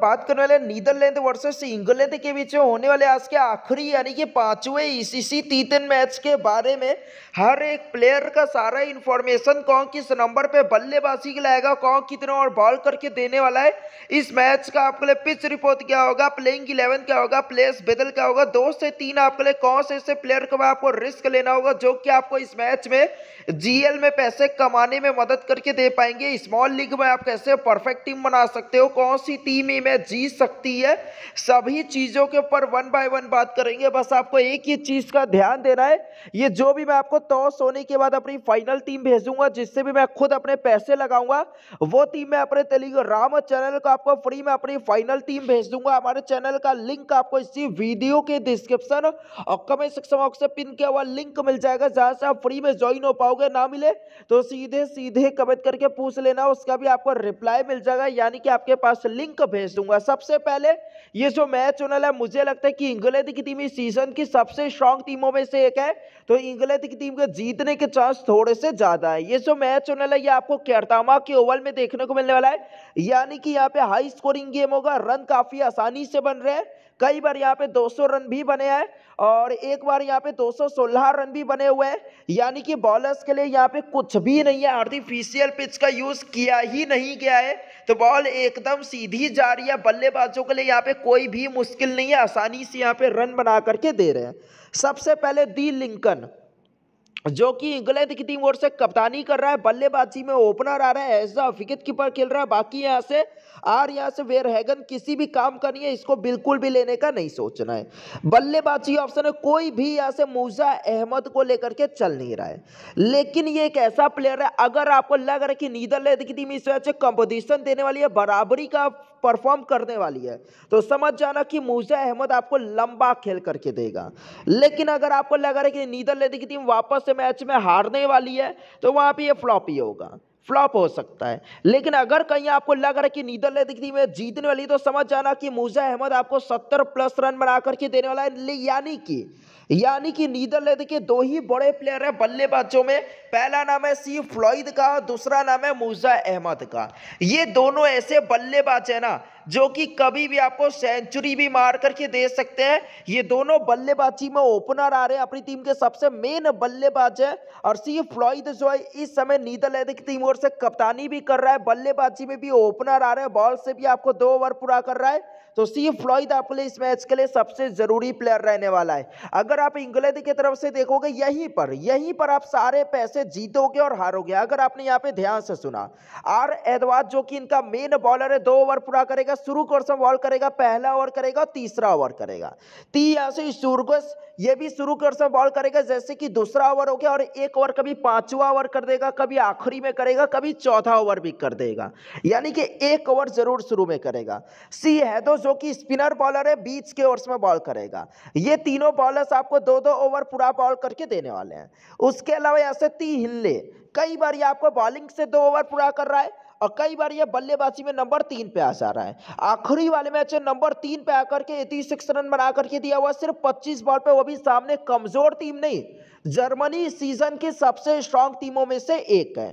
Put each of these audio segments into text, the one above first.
बात करने वाले नीदरलैंड वर्सेस इंग्लैंड के बीच में होने वाले आज के आखिरी यानी कि पांचवें ईसीसी टी टेन मैच के बारे में हर एक प्लेयर का सारा इन्फॉर्मेशन कौन किस नंबर पे बल्लेबाजी के लाएगा कौन कितने और बॉल करके देने वाला है इस मैच का आपके लिए पिच रिपोर्ट क्या होगा प्लेइंग इलेवन क्या होगा प्लेयर्स बेदल क्या होगा दो से तीन आपके लिए कौन से ऐसे प्लेयर को आपको रिस्क लेना होगा जो कि आपको इस मैच में जीएल में पैसे कमाने में मदद करके दे पाएंगे स्मॉल लीग में आप कैसे परफेक्ट टीम बना सकते हो कौन सी टीम में जी सकती है सभी चीज़ों के ऊपर वन बाय वन बात करेंगे बस आपको एक ही चीज़ का ध्यान देना है ये जो भी मैं आपको टॉस होने के बाद अपनी फाइनल टीम भेजूंगा जिससे भी मैं खुद अपने पैसे लगाऊंगा वो टीम मैं अपने टेलीग्राम चैनल को आपको फ्री में अपनी फाइनल टीम भेज दूंगा हमारे चैनल का लिंक आपको इसी वीडियो के डिस्क्रिप्शन और कमेंट सेक्शन बॉक्स से पिन किया हुआ लिंक मिल जाएगा जहां से आप फ्री में ज्वाइन हो पाओगे ना मिले तो सीधे सीधे कमेंट करके पूछ लेना उसका भी आपको रिप्लाई मिल जाएगा यानी कि आपके पास लिंक भेज दूंगा सबसे पहले ये जो मैच होने वाला है मुझे लगता है कि इंग्लैंड की टीम इस सीजन की सबसे स्ट्रांग टीमों में से एक है तो इंग्लैंड की टीम के जीतने के चांस थोड़े से ज्यादा है ये जो मैच होने वाला है ये आपको कैरतामा के ओवल में देखने को मिलने वाला है यानी कि यहाँ पे हाई स्कोरिंग गेम होगा रन काफी आसानी से बन रहे हैं कई बार यहाँ पे 200 रन भी बने हैं और एक बार यहाँ पे 216 रन भी बने हुए हैं यानी कि बॉलर्स के लिए यहाँ पे कुछ भी नहीं है आर्टिफिशियल पिच का यूज़ किया ही नहीं गया है तो बॉल एकदम सीधी जा रही है बल्लेबाजों के लिए यहाँ पे कोई भी मुश्किल नहीं है आसानी से यहाँ पे रन बना करके दे रहे हैं सबसे पहले दी लिंकन जो कि इंग्लैंड की टीम ओर से कप्तानी कर रहा है बल्लेबाजी में ओपनर आ रहा है ऐसा विकेट कीपर खेल रहा है बाकी यहाँ से आर यहाँ से हैगन किसी भी काम का नहीं है इसको बिल्कुल भी लेने का नहीं सोचना है बल्लेबाजी ऑप्शन है कोई भी यहाँ से मूजा अहमद को लेकर के चल नहीं रहा है लेकिन ये एक ऐसा प्लेयर है अगर आपको लग रहा है कि नीदरलैंड की टीम इस मैच कंपटिशन देने वाली है बराबरी का परफॉर्म करने वाली है तो समझ जाना कि मूजा अहमद आपको लंबा खेल करके देगा लेकिन अगर आपको लग रहा है कि नीदरलैंड की टीम वापस से मैच में हारने वाली है तो वहाँ पे ये फ्लॉप ही होगा फ्लॉप हो सकता है लेकिन अगर कहीं आपको लग रहा है कि नीदरलैंड की टीम जीतने वाली तो समझ जाना कि मुजा अहमद आपको सत्तर प्लस रन बना करके देने वाला है यानी कि यानी कि नीदरलैंड के दो ही बड़े प्लेयर हैं बल्लेबाजों में पहला नाम है सी फ्लॉइड का दूसरा नाम है मुर्जा अहमद का ये दोनों ऐसे बल्लेबाज है ना जो कि कभी भी आपको सेंचुरी भी मार करके दे सकते हैं ये दोनों बल्लेबाजी में ओपनर आ रहे हैं अपनी टीम के सबसे मेन बल्लेबाज है और सी फ्लॉइड जो है इस समय नीदरलैंड की टीम ओर से कप्तानी भी कर रहा है बल्लेबाजी में भी ओपनर आ रहे हैं बॉल से भी आपको दो ओवर पूरा कर रहा है तो सी फ्लॉइड आपके लिए इस मैच के लिए सबसे जरूरी प्लेयर रहने वाला है अगर अगर आप इंग्लैंड की तरफ से देखोगे यहीं पर यहीं पर आप सारे पैसे जीतोगे और हारोगे अगर आपने यहाँ पे ध्यान से सुना आर एदवाद जो कि इनका मेन बॉलर है दो ओवर पूरा करेगा शुरू कोर्स से बॉल करेगा पहला ओवर करेगा और तीसरा ओवर करेगा तीयासी सूरगस ये भी शुरू कोर्स से बॉल करेगा जैसे कि दूसरा ओवर हो गया और एक ओवर कभी पांचवा ओवर कर देगा कभी आखिरी में करेगा कभी चौथा ओवर भी कर देगा यानी कि एक ओवर जरूर शुरू में करेगा सी हैदो जो कि स्पिनर बॉलर है बीच के ओवर में बॉल करेगा ये तीनों बॉलर्स आप आपको दो दो ओवर पूरा बॉल करके देने वाले हैं उसके अलावा ऐसे ती हिल्ले कई बार ये आपको बॉलिंग से दो ओवर पूरा कर रहा है और कई बार ये बल्लेबाजी में नंबर तीन पे आ जा रहा है आखिरी वाले मैच में नंबर तीन पे आकर के तीस सिक्स रन बना करके दिया हुआ सिर्फ पच्चीस बॉल पर वो भी सामने कमजोर टीम नहीं जर्मनी सीजन के सबसे स्ट्रांग टीमों में से एक है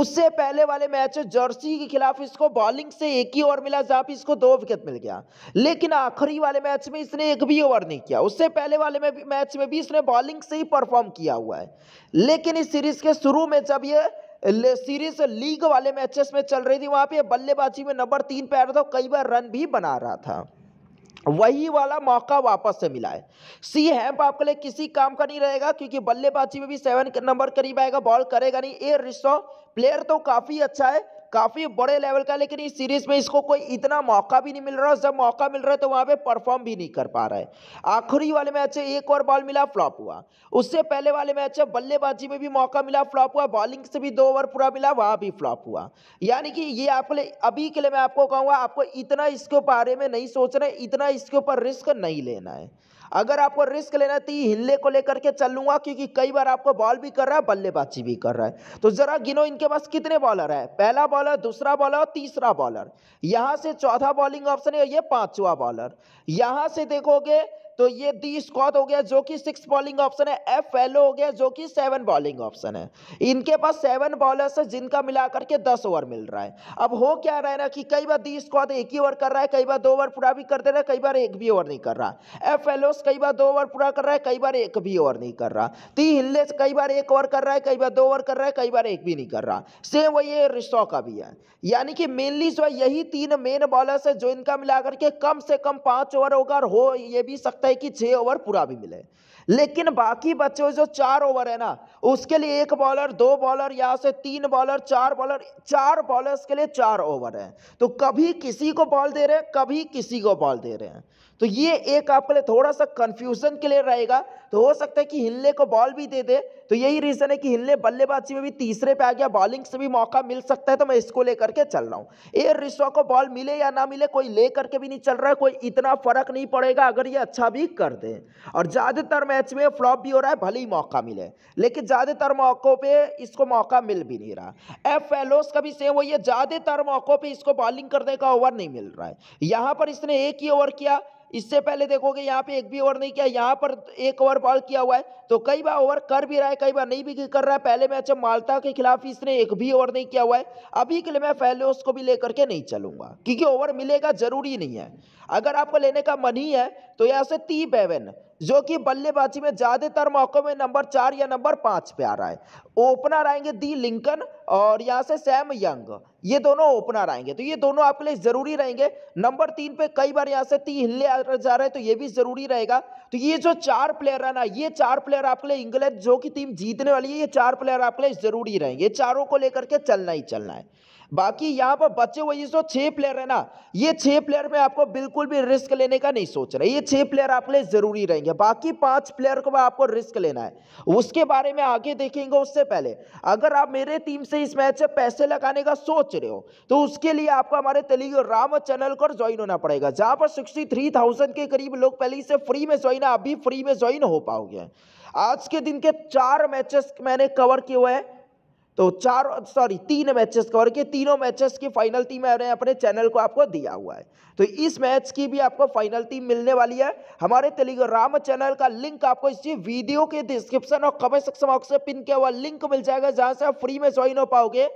उससे पहले वाले मैच जर्सी के खिलाफ इसको बॉलिंग से एक ही ओवर मिला जहां इसको दो विकेट मिल गया लेकिन आखिरी वाले मैच में इसने एक भी ओवर नहीं किया उससे पहले वाले में मैच में भी इसने बॉलिंग से ही परफॉर्म किया हुआ है लेकिन इस सीरीज के शुरू में जब यह सीरीज लीग वाले मैचेस में चल रही थी वहां पे बल्लेबाजी में नंबर तीन पे आ रहा था कई बार रन भी बना रहा था वही वाला मौका वापस से मिला है सी हैम्प आपके लिए किसी काम का नहीं रहेगा क्योंकि बल्लेबाजी में भी सेवन नंबर करीब आएगा बॉल करेगा नहीं ए रिश्तो प्लेयर तो काफ़ी अच्छा है काफ़ी बड़े लेवल का लेकिन इस सीरीज में इसको कोई इतना मौका भी नहीं मिल रहा जब मौका मिल रहा है तो वहां पे परफॉर्म भी नहीं कर पा रहा है आखिरी वाले मैच एक और बॉल मिला फ्लॉप हुआ उससे पहले वाले मैच बल्लेबाजी में भी मौका मिला फ्लॉप हुआ बॉलिंग से भी दो ओवर पूरा मिला वहां भी फ्लॉप हुआ यानी कि ये आपके लिए अभी के लिए मैं आपको कहूँगा आपको इतना इसके बारे में नहीं सोचना है इतना इसके ऊपर रिस्क नहीं लेना है अगर आपको रिस्क लेना तो हिल्ले को लेकर के चल लूंगा क्योंकि कई बार आपको बॉल भी कर रहा है बल्लेबाजी भी कर रहा है तो जरा गिनो इनके पास कितने बॉलर है पहला बॉलर दूसरा बॉलर तीसरा बॉलर यहां से चौथा बॉलिंग ऑप्शन है ये पांचवा बॉलर यहां से देखोगे तो ये दी स्कॉट हो गया जो कि सिक्स बॉलिंग ऑप्शन है एफ फेलो हो गया जो कि सेवन बॉलिंग ऑप्शन है इनके पास सेवन बॉलर्स है जिनका मिला करके दस ओवर मिल रहा है अब हो क्या रहा है ना कि कई बार दी स्कॉट एक ही ओवर कर रहा है कई बार दो ओवर पूरा भी कर दे रहा है कई बार एक भी ओवर नहीं कर रहा एफ फेलोस कई बार दो ओवर पूरा कर रहा है कई बार एक भी ओवर नहीं कर रहा ती हिल्ले कई बार एक ओवर कर रहा है कई बार दो ओवर कर रहा है कई बार एक भी नहीं कर रहा सेम वही रिश्तों का भी है यानी कि मेनली जो यही तीन मेन बॉलर्स है जो इनका मिला करके कम से कम पांच ओवर होगा और हो ये भी सकता सकता है कि छः ओवर पूरा भी मिले लेकिन बाकी बच्चे जो चार ओवर है ना उसके लिए एक बॉलर दो बॉलर या से तीन बॉलर चार बॉलर चार बॉलर्स के लिए चार ओवर है तो कभी किसी को बॉल दे रहे हैं कभी किसी को बॉल दे रहे हैं तो ये एक आपके लिए थोड़ा सा कंफ्यूजन के लिए रहेगा तो हो सकता है कि हिलने को बॉल भी दे दे तो यही रीज़न है कि हिलने बल्लेबाजी में भी तीसरे पे आ गया बॉलिंग से भी मौका मिल सकता है तो मैं इसको लेकर के चल रहा हूँ एयर रिश्वा को बॉल मिले या ना मिले कोई ले करके भी नहीं चल रहा है कोई इतना फर्क नहीं पड़ेगा अगर ये अच्छा भी कर दे और ज़्यादातर मैं मैच में फ्लॉप भी हो रहा है भले ही मौका मिले लेकिन ज़्यादातर मौक़ों पे इसको मौका मिल भी नहीं रहा एफ एलोस का भी सेम वही है ज़्यादातर मौक़ों पे इसको बॉलिंग करने का ओवर नहीं मिल रहा है यहाँ पर इसने एक ही ओवर किया इससे पहले देखोगे यहाँ पे एक भी ओवर नहीं किया यहाँ पर एक ओवर बॉल किया हुआ है तो कई बार ओवर कर भी रहा है कई बार नहीं भी कर रहा है पहले मैच में माल्टा के खिलाफ इसने एक भी ओवर नहीं किया हुआ है अभी के लिए मैं फैलोस को भी लेकर के नहीं चलूंगा क्योंकि ओवर मिलेगा जरूरी नहीं है अगर आपको लेने का मन ही है तो यहाँ से ती बेवन जो कि बल्लेबाजी में ज़्यादातर मौक़ों में नंबर चार या नंबर पाँच पे आ रहा है ओपनर आएंगे दी लिंकन और यहाँ से सैम यंग ये दोनों ओपनर आएंगे तो ये दोनों आपके लिए ज़रूरी रहेंगे नंबर तीन पे कई बार यहाँ से ती हिले जा रहे हैं तो ये भी ज़रूरी रहेगा तो ये जो चार प्लेयर है ना ये चार प्लेयर आपके लिए इंग्लैंड जो कि टीम जीतने वाली है ये चार प्लेयर आपके लिए ज़रूरी रहेंगे चारों को लेकर के चलना ही चलना है बाकी यहाँ पर बचे हुए जो छह प्लेयर है ना ये छह प्लेयर में आपको बिल्कुल भी रिस्क लेने का नहीं सोच रहे ये छह प्लेयर आपके लिए ज़रूरी रहेंगे बाकी पांच प्लेयर को आपको रिस्क लेना है उसके बारे में आगे देखेंगे उससे पहले अगर आप मेरे टीम से इस मैच से पैसे लगाने का सोच रहे हो तो उसके लिए आपको हमारे तेलुगु राम चैनल को ज्वाइन होना पड़ेगा जहां पर सिक्सटी थ्री थाउजेंड के करीब लोग पहले से फ्री में ज्वाइन है अभी फ्री में ज्वाइन हो पाओगे आज के दिन के चार मैचेस मैंने कवर किए हुए हैं तो चार सॉरी तीन मैचेस कवर किए तीनों मैचेस की फाइनल टीम मैंने अपने चैनल को आपको दिया हुआ है तो इस मैच की भी आपको फाइनल टीम मिलने वाली है हमारे टेलीग्राम चैनल का लिंक आपको इसी वीडियो के डिस्क्रिप्शन और कमेंट सेक्शन बॉक्स से पिन किया हुआ लिंक मिल जाएगा जहां से आप फ्री में ज्वाइन हो पाओगे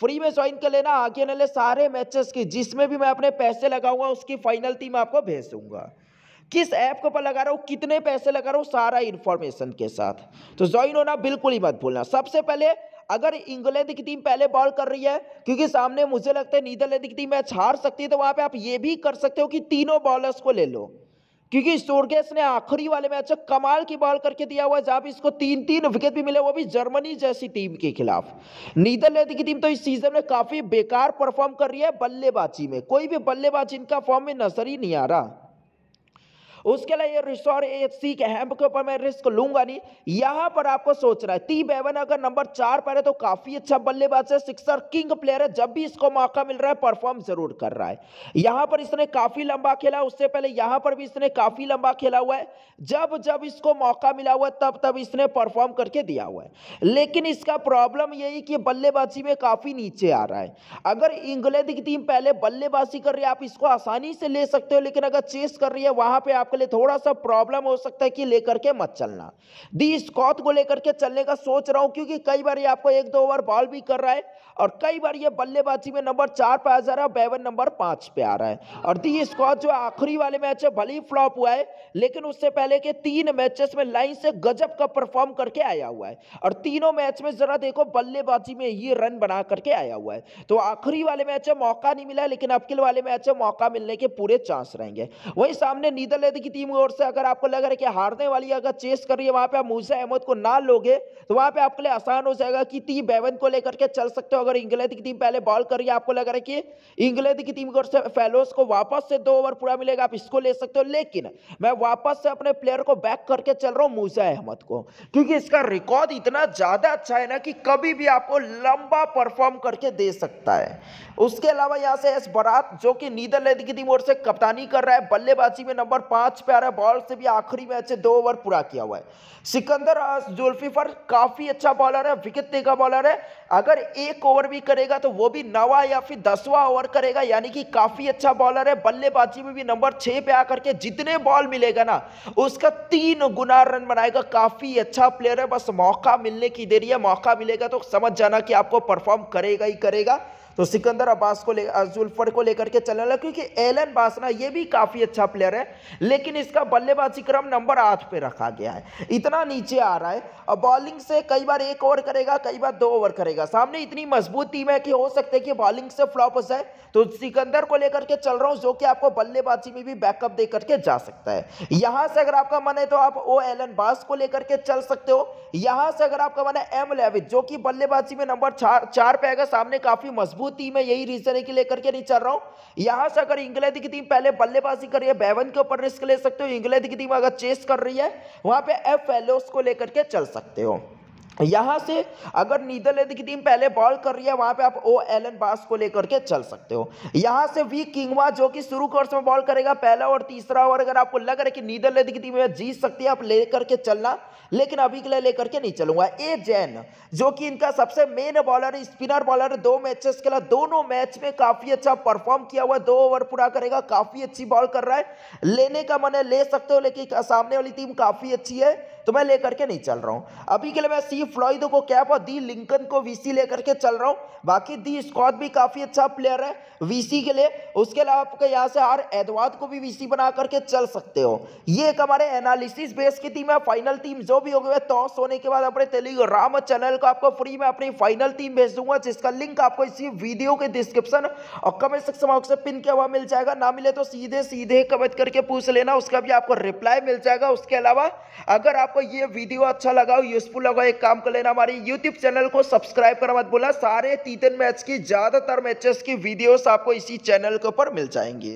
फ्री में ज्वाइन कर लेना आगे आने ले सारे मैचेस की जिसमें भी मैं अपने पैसे लगाऊंगा उसकी फाइनल टीम आपको भेज दूंगा किस ऐप के ऊपर लगा रहा हूँ कितने पैसे लगा रहा हूँ सारा इन्फॉर्मेशन के साथ तो ज्वाइन होना बिल्कुल ही मत भूलना सबसे पहले अगर इंग्लैंड की टीम पहले बॉल कर रही है क्योंकि सामने मुझे लगता है नीदरलैंड की टीम मैच हार सकती है तो वहाँ पे आप ये भी कर सकते हो कि तीनों बॉलर्स को ले लो क्योंकि स्टोरगेस ने आखिरी वाले मैच में कमाल की बॉल करके दिया हुआ है जहां इसको तीन तीन विकेट भी मिले वो भी जर्मनी जैसी टीम के खिलाफ नीदरलैंड की टीम तो इस सीजन में काफी बेकार परफॉर्म कर रही है बल्लेबाजी में कोई भी बल्लेबाजी इनका फॉर्म में नजर ही नहीं आ रहा उसके लिए ये रिसोर एफ सी के हेम्प के ऊपर मैं रिस्क लूंगा नहीं यहां पर आपको सोचना है टी बेवन अगर नंबर चार पर है तो काफी अच्छा बल्लेबाज है सिक्सर किंग प्लेयर है जब भी इसको मौका मिल रहा है परफॉर्म जरूर कर रहा है यहां पर इसने काफी लंबा खेला उससे पहले यहां पर भी इसने काफी लंबा खेला हुआ है जब जब इसको मौका मिला हुआ तब तब इसने परफॉर्म करके दिया हुआ है लेकिन इसका प्रॉब्लम यही कि बल्लेबाजी में काफी नीचे आ रहा है अगर इंग्लैंड की टीम पहले बल्लेबाजी कर रही है आप इसको आसानी से ले सकते हो लेकिन अगर चेस कर रही है वहां पर आपको आपके लिए थोड़ा सा प्रॉब्लम हो सकता है कि लेकर के मत चलना दी स्कॉट को लेकर के चलने का सोच रहा हूँ क्योंकि कई बार ये आपको एक दो ओवर बॉल भी कर रहा है और कई बार ये बल्लेबाजी में नंबर चार पे आ जा रहा है बैवन नंबर पाँच पे आ रहा है और दी स्कॉट जो आखिरी वाले मैच है भली फ्लॉप हुआ है लेकिन उससे पहले के तीन मैचेस में लाइन से गजब का परफॉर्म करके आया हुआ है और तीनों मैच में जरा देखो बल्लेबाजी में ये रन बना करके आया हुआ है तो आखिरी वाले मैच में मौका नहीं मिला लेकिन अबकिल वाले मैच में मौका मिलने के पूरे चांस रहेंगे वही सामने नीदरलैंड की टीम की ओर से अगर आपको लग रहा है कि हारने वाली अगर चेस कर रही है वहाँ पे आप मूसा अहमद को ना लोगे तो वहाँ पे आपके लिए आसान हो जाएगा कि टीम बेवन को लेकर के चल सकते हो अगर इंग्लैंड की टीम पहले बॉल कर रही है आपको लग रहा है कि इंग्लैंड की टीम की ओर से फेलोस को वापस से दो ओवर पूरा मिलेगा आप इसको ले सकते हो लेकिन मैं वापस से अपने प्लेयर को बैक करके चल रहा हूँ मूसा अहमद को क्योंकि इसका रिकॉर्ड इतना ज़्यादा अच्छा है ना कि कभी भी आपको लंबा परफॉर्म करके दे सकता है उसके अलावा यहाँ से एस बरात जो कि नीदरलैंड की टीम ओर से कप्तानी कर रहा है बल्लेबाजी में नंबर पाँच पे आ रहा है बॉल से भी आखिरी मैच से दो ओवर पूरा किया हुआ है सिकंदर जुल्फीफर काफ़ी अच्छा बॉलर है विकेट देगा बॉलर है अगर एक ओवर भी करेगा तो वो भी नवा या फिर दसवा ओवर करेगा यानी कि काफ़ी अच्छा बॉलर है बल्लेबाजी में भी नंबर छह पे आकर के जितने बॉल मिलेगा ना उसका तीन गुना रन बनाएगा काफ़ी अच्छा प्लेयर है बस मौका मिलने की देरी है मौका मिलेगा तो समझ जाना कि आपको परफॉर्म करेगा ही करेगा तो सिकंदर अब्बास को लेकर को लेकर के चलने लगा क्योंकि एलन बासना ये भी काफ़ी अच्छा प्लेयर है लेकिन इसका बल्लेबाजी क्रम नंबर आठ पे रखा गया है इतना नीचे आ रहा है और बॉलिंग से कई बार एक ओवर करेगा कई बार दो ओवर करेगा सामने इतनी मजबूत टीम है कि हो सकता है कि बॉलिंग से फ्लॉप हो जाए तो सिकंदर को लेकर के चल रहा हूँ जो कि आपको बल्लेबाजी में भी बैकअप दे करके जा सकता है यहाँ से अगर आपका मन है तो आप ओ एलन बास को लेकर के चल सकते हो यहाँ से अगर आपका मन है एम लेविथ जो कि बल्लेबाजी में नंबर चार चार पे आएगा सामने काफी मजबूत टीम है यही रीजन है कि लेकर के नहीं चल रहा हूँ यहाँ से अगर इंग्लैंड की टीम पहले बल्लेबाजी करिए बैवन के ऊपर रिस्क ले सकते हो इंग्लैंड की टीम अगर चेस कर रही है वहां पे एफ फेलोस को लेकर के चल सकते हो यहाँ से अगर नीदरलैंड की टीम पहले बॉल कर रही है वहाँ पे आप ओ एलन बास को लेकर के चल सकते हो यहाँ से वी किंगवा जो कि शुरू कोर्स में बॉल करेगा पहला और तीसरा ओवर अगर आपको लग रहा है कि नीदरलैंड की टीम जीत सकती है आप लेकर के चलना लेकिन अभी के लिए लेकर के नहीं चलूंगा ए जैन जो कि इनका सबसे मेन बॉलर स्पिनर बॉलर दो मैचेस के लिए दोनों मैच में काफी अच्छा परफॉर्म किया हुआ दो ओवर पूरा करेगा काफी अच्छी बॉल कर रहा है लेने का मन है ले सकते हो लेकिन सामने वाली टीम काफी अच्छी है तो मैं लेकर के नहीं चल रहा हूँ अभी के लिए मैं सी फ्लॉइड को कैप और दी लिंकन को वीसी लेकर के चल रहा हूँ बाकी दी स्कॉट भी काफ़ी अच्छा प्लेयर है वीसी के लिए उसके अलावा आपके यहाँ से हर एदवाद को भी वीसी बना करके चल सकते हो ये एक हमारे एनालिसिस बेस की टीम है फाइनल टीम जो भी हो गए टॉस होने के बाद अपने टेलीग्राम चैनल को आपको फ्री में अपनी फाइनल टीम भेज दूंगा जिसका लिंक आपको इसी वीडियो के डिस्क्रिप्शन और कमेंट सेक्शन बॉक्स से पिन किया हुआ मिल जाएगा ना मिले तो सीधे सीधे कमेंट करके पूछ लेना उसका भी आपको रिप्लाई मिल जाएगा उसके अलावा अगर आप आपको ये वीडियो अच्छा लगा हो यूजफुल लगा एक काम कर लेना हमारी यूट्यूब चैनल को सब्सक्राइब करना मत बोला सारे तीतन मैच की ज़्यादातर मैचेस की वीडियोस आपको इसी चैनल के ऊपर मिल जाएंगे